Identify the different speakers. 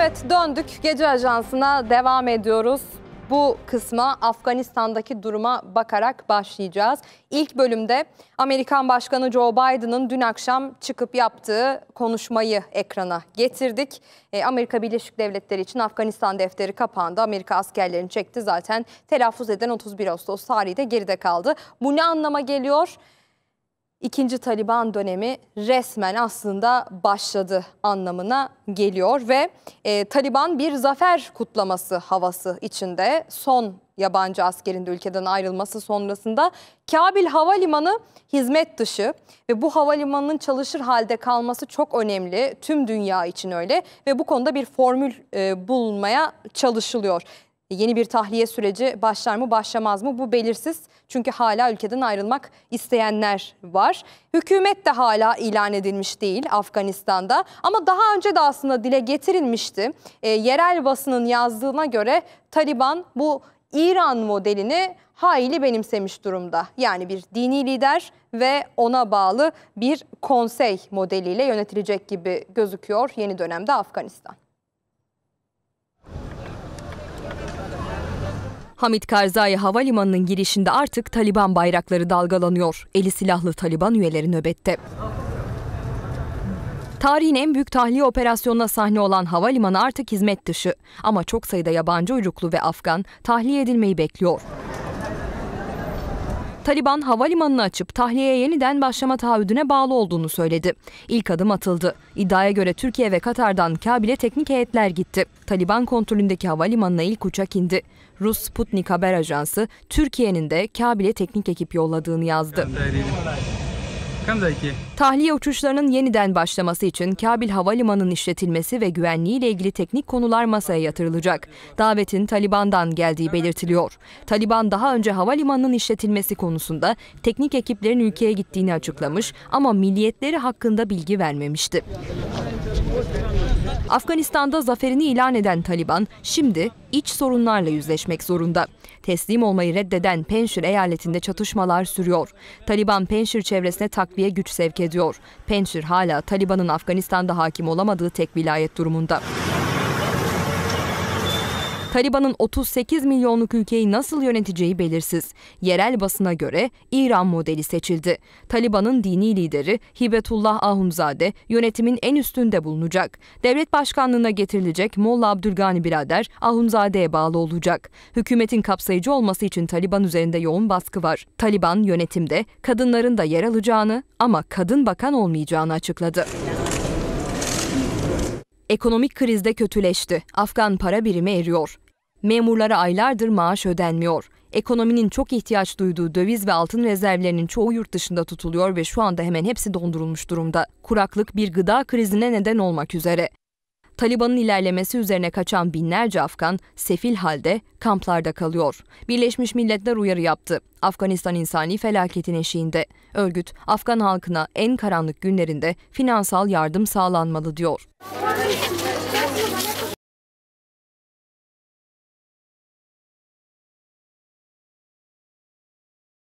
Speaker 1: Evet döndük gece ajansına devam ediyoruz. Bu kısma Afganistan'daki duruma bakarak başlayacağız. İlk bölümde Amerikan Başkanı Joe Biden'ın dün akşam çıkıp yaptığı konuşmayı ekrana getirdik. E, Amerika Birleşik Devletleri için Afganistan defteri kapandı. Amerika askerlerini çekti zaten. Telaffuz eden 31 Ağustos tarihi de geride kaldı. Bu ne anlama geliyor? ikinci Taliban dönemi resmen aslında başladı anlamına geliyor ve e, Taliban bir zafer kutlaması havası içinde son yabancı askerin de ülkeden ayrılması sonrasında Kabil Havalimanı hizmet dışı ve bu havalimanının çalışır halde kalması çok önemli. Tüm dünya için öyle ve bu konuda bir formül e, bulmaya çalışılıyor. Yeni bir tahliye süreci başlar mı başlamaz mı bu belirsiz. Çünkü hala ülkeden ayrılmak isteyenler var. Hükümet de hala ilan edilmiş değil Afganistan'da ama daha önce de aslında dile getirilmişti. E, yerel basının yazdığına göre Taliban bu İran modelini hayli benimsemiş durumda. Yani bir dini lider ve ona bağlı bir konsey modeliyle yönetilecek gibi gözüküyor yeni dönemde Afganistan. Hamid Karzai havalimanının girişinde artık Taliban bayrakları dalgalanıyor. Eli silahlı Taliban üyeleri nöbette. Tarihin en büyük tahliye operasyonuna sahne olan havalimanı artık hizmet dışı. Ama çok sayıda yabancı uyruklu ve Afgan tahliye edilmeyi bekliyor. Taliban havalimanını açıp tahliye yeniden başlama taahhüdüne bağlı olduğunu söyledi. İlk adım atıldı. İddiaya göre Türkiye ve Katar'dan Kabil'e teknik heyetler gitti. Taliban kontrolündeki havalimanına ilk uçak indi. Rus Sputnik haber ajansı Türkiye'nin de Kabil'e teknik ekip yolladığını yazdı. Tahliye uçuşlarının yeniden başlaması için Kabil Havalimanı'nın işletilmesi ve güvenliği ile ilgili teknik konular masaya yatırılacak. Davetin Taliban'dan geldiği belirtiliyor. Taliban daha önce havalimanının işletilmesi konusunda teknik ekiplerin ülkeye gittiğini açıklamış ama milliyetleri hakkında bilgi vermemişti. Afganistan'da zaferini ilan eden Taliban şimdi iç sorunlarla yüzleşmek zorunda. Teslim olmayı reddeden Penşir eyaletinde çatışmalar sürüyor. Taliban Penşir çevresine takviye güç sevk ediyor. Penşir hala Taliban'ın Afganistan'da hakim olamadığı tek vilayet durumunda. Taliban'ın 38 milyonluk ülkeyi nasıl yöneteceği belirsiz. Yerel basına göre İran modeli seçildi. Taliban'ın dini lideri Hibetullah Ahunzade yönetimin en üstünde bulunacak. Devlet başkanlığına getirilecek Molla Abdülgani birader Ahunzade'ye bağlı olacak. Hükümetin kapsayıcı olması için Taliban üzerinde yoğun baskı var. Taliban yönetimde kadınların da yer alacağını ama kadın bakan olmayacağını açıkladı. Ekonomik krizde kötüleşti. Afgan para birimi eriyor. Memurlara aylardır maaş ödenmiyor. Ekonominin çok ihtiyaç duyduğu döviz ve altın rezervlerinin çoğu yurt dışında tutuluyor ve şu anda hemen hepsi dondurulmuş durumda. Kuraklık bir gıda krizine neden olmak üzere. Taliban'ın ilerlemesi üzerine kaçan binlerce Afgan sefil halde kamplarda kalıyor. Birleşmiş Milletler uyarı yaptı. Afganistan insani felaketin eşiğinde. Örgüt Afgan halkına en karanlık günlerinde finansal yardım sağlanmalı diyor.